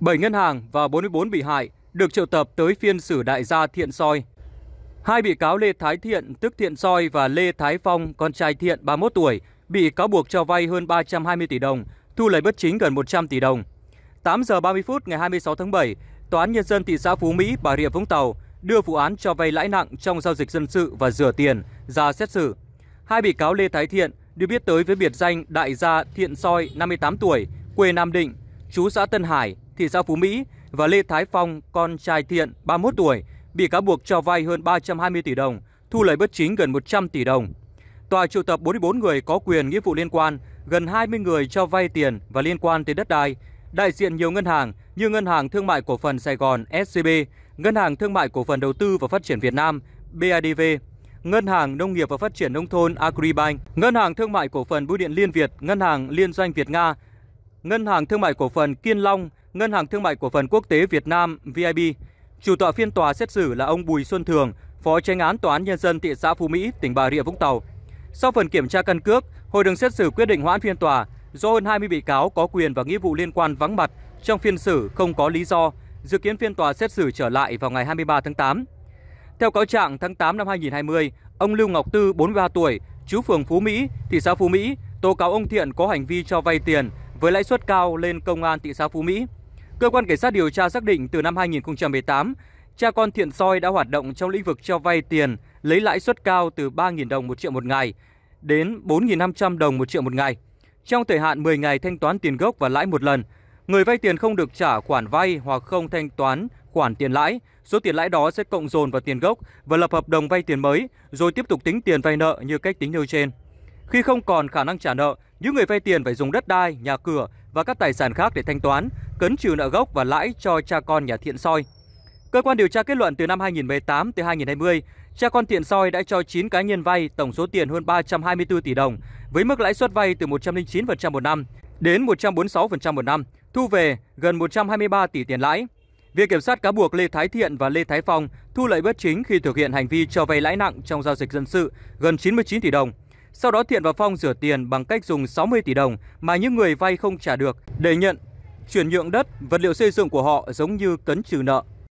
7 ngân hàng và 44 bị hại được triệu tập tới phiên xử đại gia Thiện Soi. Hai bị cáo Lê Thái Thiện, tức Thiện Soi và Lê Thái Phong, con trai Thiện 31 tuổi, bị cáo buộc cho vay hơn 320 tỷ đồng, thu lời bất chính gần 100 tỷ đồng. 8 giờ 30 phút ngày 26 tháng 7, Tòa án Nhân dân thị xã Phú Mỹ, Bà Rịa Vũng Tàu đưa vụ án cho vay lãi nặng trong giao dịch dân sự và rửa tiền ra xét xử. Hai bị cáo Lê Thái Thiện được biết tới với biệt danh đại gia Thiện Soi, 58 tuổi, quê Nam Định, chú xã Tân Hải, thị xã Phú Mỹ và Lê Thái Phong, con trai Thiện, 31 tuổi, bị cáo buộc cho vay hơn 320 tỷ đồng, thu lời bất chính gần 100 tỷ đồng. Tòa triệu tập 44 người có quyền nghĩa vụ liên quan, gần 20 người cho vay tiền và liên quan tới đất đai, đại diện nhiều ngân hàng như Ngân hàng Thương mại Cổ phần Sài Gòn SCB, Ngân hàng Thương mại Cổ phần Đầu tư và Phát triển Việt Nam BIDV, Ngân hàng Nông nghiệp và Phát triển Nông thôn Agribank, Ngân hàng Thương mại Cổ phần Bưu điện Liên Việt, Ngân hàng Liên doanh Việt Nga, Ngân hàng Thương mại Cổ phần Kiên Long, Ngân hàng Thương mại Cổ phần Quốc tế Việt Nam VIB. Chủ tọa phiên tòa xét xử là ông Bùi Xuân Thường, Phó tranh án Tòa án Nhân dân thị xã Phú Mỹ, tỉnh Bà Rịa Vũng Tàu. Sau phần kiểm tra căn cước, hội đồng xét xử quyết định hoãn phiên tòa do hơn 20 bị cáo có quyền và nghĩa vụ liên quan vắng mặt trong phiên xử không có lý do, dự kiến phiên tòa xét xử trở lại vào ngày 23 tháng 8. Theo cáo trạng, tháng 8 năm 2020, ông Lưu Ngọc Tư, 43 tuổi, chú phường Phú Mỹ, thị xã Phú Mỹ, tố cáo ông Thiện có hành vi cho vay tiền với lãi suất cao lên công an thị xã Phú Mỹ. Cơ quan cảnh sát điều tra xác định từ năm 2018, cha con Thiện Soi đã hoạt động trong lĩnh vực cho vay tiền lấy lãi suất cao từ 3.000 đồng một triệu một ngày đến 4.500 đồng một triệu một ngày. Trong thời hạn 10 ngày thanh toán tiền gốc và lãi một lần, người vay tiền không được trả khoản vay hoặc không thanh toán khoản tiền lãi, số tiền lãi đó sẽ cộng dồn vào tiền gốc và lập hợp đồng vay tiền mới, rồi tiếp tục tính tiền vay nợ như cách tính nêu trên. Khi không còn khả năng trả nợ, những người vay tiền phải dùng đất đai, nhà cửa và các tài sản khác để thanh toán, cấn trừ nợ gốc và lãi cho cha con nhà thiện soi. Cơ quan điều tra kết luận từ năm 2018 tới 2020, cha con thiện soi đã cho 9 cá nhân vay tổng số tiền hơn 324 tỷ đồng với mức lãi suất vay từ 109% một năm đến 146% một năm, thu về gần 123 tỷ tiền lãi. Viện kiểm sát cáo buộc Lê Thái Thiện và Lê Thái Phong thu lợi bất chính khi thực hiện hành vi cho vay lãi nặng trong giao dịch dân sự gần 99 tỷ đồng. Sau đó Thiện và Phong rửa tiền bằng cách dùng 60 tỷ đồng mà những người vay không trả được để nhận chuyển nhượng đất, vật liệu xây dựng của họ giống như cấn trừ nợ.